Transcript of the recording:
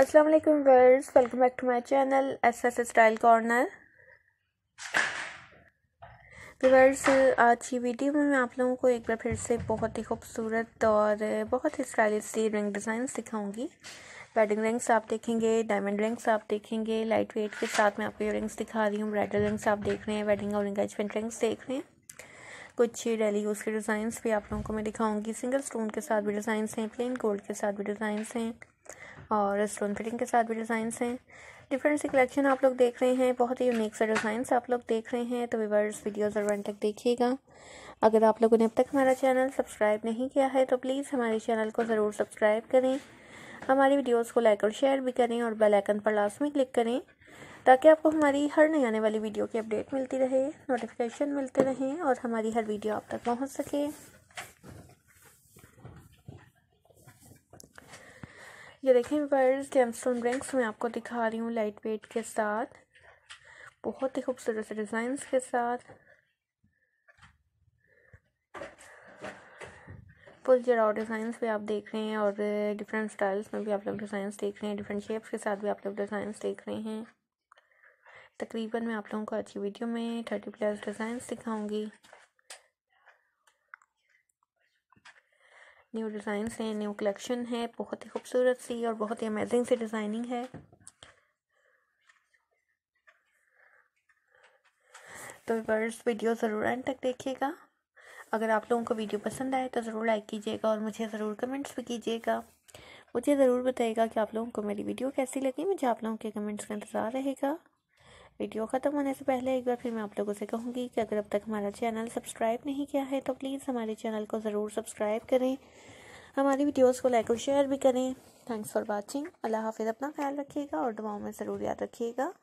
अस्सलाम वालेकुम वर्स welcome back to my channel S S style corner वर्स आज की वीडियो में मैं आप लोगों को एक बार फिर से बहुत ही खूबसूरत और बहुत ही स्टाइलिश सी रिंग डिज़ाइन दिखाऊंगी वेडिंग रिंग्स आप देखेंगे डायमंड रिंग्स आप देखेंगे लाइट वेट के साथ मैं आपको ये रिंग्स दिखा रही हूँ ब्राइडल रिंग्स आप देख रहे हैं वेडिंग और एंगेजमेंट रिंग्स देख रहे हैं कुछ डेली यूज़ के डिज़ाइंस भी आप लोगों को मैं दिखाऊंगी सिंगल स्टोन के साथ भी डिज़ाइंस हैं प्लेन गोल्ड के साथ भी डिज़ाइंस हैं और स्टोन फिटिंग के साथ भी डिज़ाइंस हैं डिफरेंट सी कलेक्शन आप लोग देख रहे हैं बहुत ही यूनिक सा डिज़ाइंस आप लोग देख रहे हैं तो वीवर्स वीडियो जरूर तक देखिएगा अगर आप लोगों ने अब तक हमारा चैनल सब्सक्राइब नहीं किया है तो प्लीज़ हमारे चैनल को ज़रूर सब्सक्राइब करें हमारी वीडियोस को लाइक और शेयर भी करें और बेल आइकन पर लास्ट में क्लिक करें ताकि आपको हमारी हर नई आने वाली वीडियो की अपडेट मिलती रहे नोटिफिकेशन मिलते रहें और हमारी हर वीडियो आप तक पहुँच सके ये देखें वायर्स गेमस्टोन रिंग्स मैं आपको दिखा रही हूँ लाइट वेट के साथ बहुत ही खूबसूरत से डिज़ाइंस के साथ फुल जरा डिज़ाइंस भी आप देख रहे हैं और डिफरेंट uh, स्टाइल्स में भी आप लोग डिज़ाइंस देख रहे हैं डिफरेंट शेप्स के साथ भी आप लोग डिज़ाइंस देख रहे हैं तकरीबन मैं आप लोगों को अच्छी वीडियो में थर्टी प्लस डिज़ाइंस दिखाऊंगी न्यू डिज़ाइंस हैं न्यू कलेक्शन है बहुत ही खूबसूरत सी और बहुत ही अमेजिंग सी डिज़ाइनिंग है तो वर्स वीडियो ज़रूर एंड तक देखिएगा अगर आप लोगों को वीडियो पसंद आए तो ज़रूर लाइक कीजिएगा और मुझे ज़रूर कमेंट्स भी कीजिएगा मुझे ज़रूर बताइएगा कि आप लोगों को मेरी वीडियो कैसी लगी मुझे आप लोगों के कमेंट्स का इंतज़ार रहेगा वीडियो ख़त्म होने से पहले एक बार फिर मैं आप लोगों से कहूँगी कि अगर अब तक हमारा चैनल सब्सक्राइब नहीं किया है तो प्लीज़ हमारे चैनल को ज़रूर सब्सक्राइब करें हमारी वीडियोस को लाइक और शेयर भी करें थैंक्स फॉर वाचिंग अल्लाह हाफिज़ अपना ख्याल रखिएगा और दुआओं में ज़रूर याद रखिएगा